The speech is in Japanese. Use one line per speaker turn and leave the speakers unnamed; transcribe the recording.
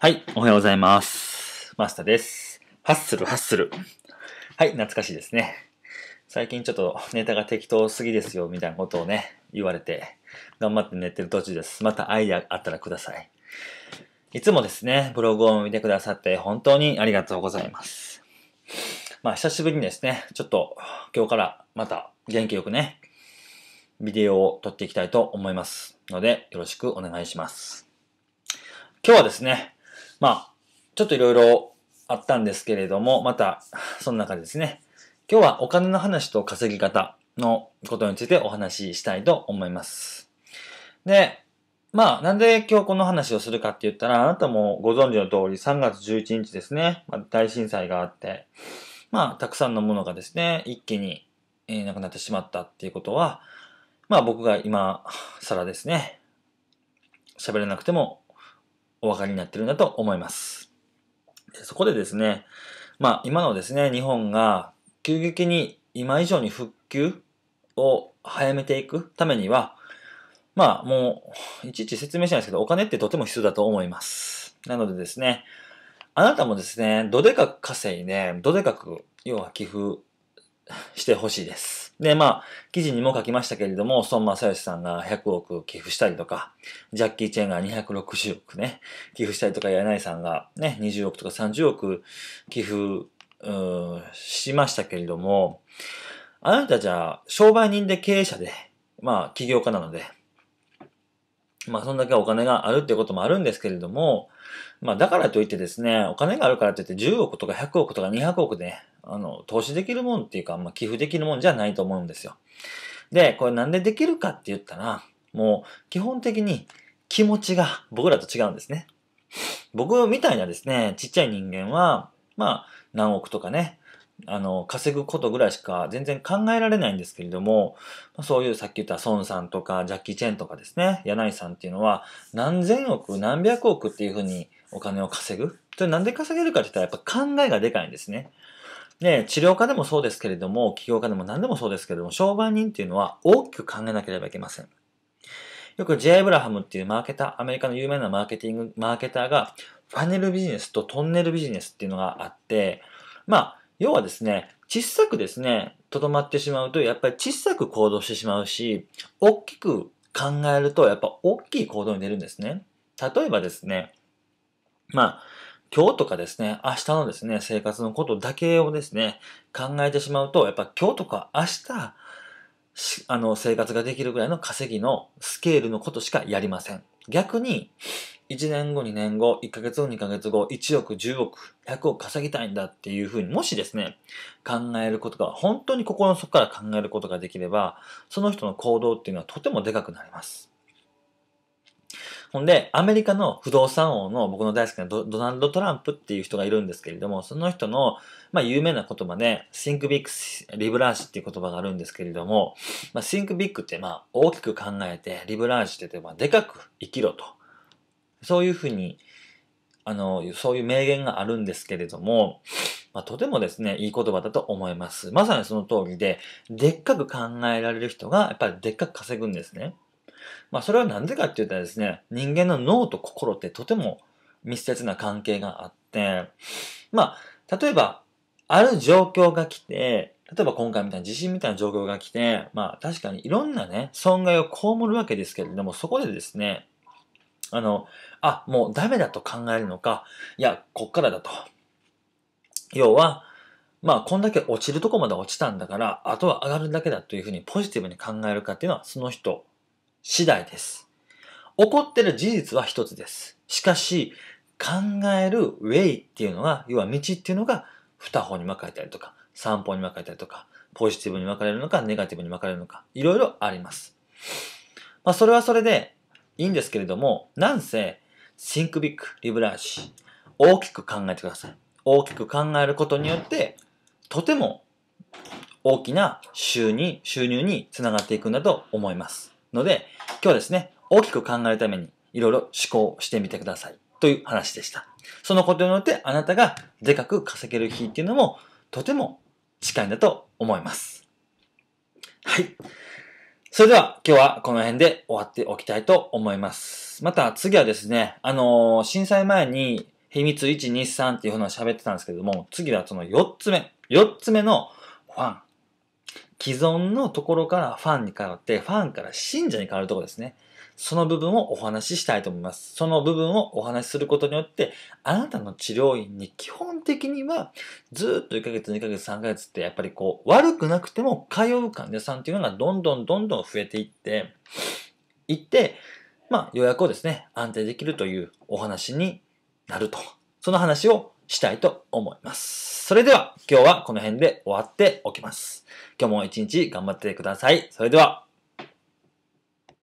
はい、おはようございます。マスターです。ハッスル、ハッスル。はい、懐かしいですね。最近ちょっとネタが適当すぎですよ、みたいなことをね、言われて、頑張って寝てる途中です。またアイデアあったらください。いつもですね、ブログを見てくださって本当にありがとうございます。まあ、久しぶりにですね、ちょっと今日からまた元気よくね、ビデオを撮っていきたいと思いますので、よろしくお願いします。今日はですね、まあ、ちょっといろいろあったんですけれども、また、その中でですね、今日はお金の話と稼ぎ方のことについてお話ししたいと思います。で、まあ、なんで今日この話をするかって言ったら、あなたもご存知の通り3月11日ですね、大震災があって、まあ、たくさんのものがですね、一気に、えー、なくなってしまったっていうことは、まあ僕が今更ですね、喋れなくてもお分かりになってるんだと思います。そこでですね、まあ今のですね、日本が急激に今以上に復旧を早めていくためには、まあもういちいち説明しないですけど、お金ってとても必要だと思います。なのでですね、あなたもですね、どでかく稼いで、どでかく、要は寄付してほしいです。で、まあ、記事にも書きましたけれども、孫正義さんが100億寄付したりとか、ジャッキー・チェンが260億ね、寄付したりとか、柳井さんがね、20億とか30億寄付、しましたけれども、あなたじゃ商売人で経営者で、まあ、起業家なので、まあ、そんだけお金があるっていうこともあるんですけれども、まあ、だからといってですね、お金があるからといって10億とか100億とか200億で、あの、投資できるもんっていうか、まあ、寄付できるもんじゃないと思うんですよ。で、これなんでできるかって言ったら、もう、基本的に気持ちが僕らと違うんですね。僕みたいなですね、ちっちゃい人間は、まあ、何億とかね、あの、稼ぐことぐらいしか全然考えられないんですけれども、そういうさっき言った孫さんとかジャッキー・チェンとかですね、柳井さんっていうのは何千億、何百億っていうふうにお金を稼ぐ。それなんで稼げるかって言ったらやっぱ考えがでかいんですね。で、治療家でもそうですけれども、起業家でも何でもそうですけれども、商売人っていうのは大きく考えなければいけません。よく J. エブラハムっていうマーケター、アメリカの有名なマーケティング、マーケターが、ファネルビジネスとトンネルビジネスっていうのがあって、まあ、要はですね、小さくですね、とどまってしまうと、やっぱり小さく行動してしまうし、大きく考えると、やっぱ大きい行動に出るんですね。例えばですね、まあ、今日とかですね、明日のですね、生活のことだけをですね、考えてしまうと、やっぱ今日とか明日、あの、生活ができるぐらいの稼ぎのスケールのことしかやりません。逆に、1年後、2年後、1ヶ月後、2ヶ月後、1億、10億、100億稼ぎたいんだっていうふうに、もしですね、考えることが、本当に心の底から考えることができれば、その人の行動っていうのはとてもでかくなります。ほんで、アメリカの不動産王の僕の大好きなドナルド・トランプっていう人がいるんですけれども、その人の、まあ、有名な言葉で、think big, ブラーシ r っていう言葉があるんですけれども、まあ、think big って、まあ、大きく考えて、リブラージって言って、まあ、でかく生きろと。そういうふうに、あの、そういう名言があるんですけれども、まあ、とてもですね、いい言葉だと思います。まさにその通りで、でっかく考えられる人が、やっぱりでっかく稼ぐんですね。まあ、それはなんでかって言ったらですね、人間の脳と心ってとても密接な関係があって、まあ、例えば、ある状況が来て、例えば今回みたいな地震みたいな状況が来て、まあ確かにいろんなね、損害を被るわけですけれども、そこでですね、あの、あ、もうダメだと考えるのか、いや、こっからだと。要は、まあ、こんだけ落ちるとこまで落ちたんだから、あとは上がるだけだというふうにポジティブに考えるかっていうのは、その人次第です。起こってる事実は一つです。しかし、考えるウェイっていうのが、要は道っていうのが、二方に分かれたりとか、三方に分かれたりとか、ポジティブに分かれるのか、ネガティブに分かれるのか、いろいろあります。まあ、それはそれで、いいんですけれども、なんせ、シンクビック、リブラーシ。大きく考えてください。大きく考えることによって、とても大きな収入収入につながっていくんだと思います。ので、今日はですね、大きく考えるためにいろいろ思考してみてください。という話でした。そのことによってあなたがでかく稼げる日っていうのもとても近いんだと思います。はい。それでは今日はこの辺で終わっておきたいと思います。また次はですね、あのー、震災前に秘密123っていうふうな喋ってたんですけども、次はその4つ目、4つ目のファン。既存のところからファンに変わって、ファンから信者に変わるところですね。その部分をお話ししたいと思います。その部分をお話しすることによって、あなたの治療院に基本的には、ずっと1ヶ月、2ヶ月、3ヶ月ってやっぱりこう、悪くなくても通う患者さんっていうのがどんどんどんどん増えていって、いって、まあ予約をですね、安定できるというお話になると。その話をしたいと思います。それでは今日はこの辺で終わっておきます。今日も一日頑張ってください。それでは。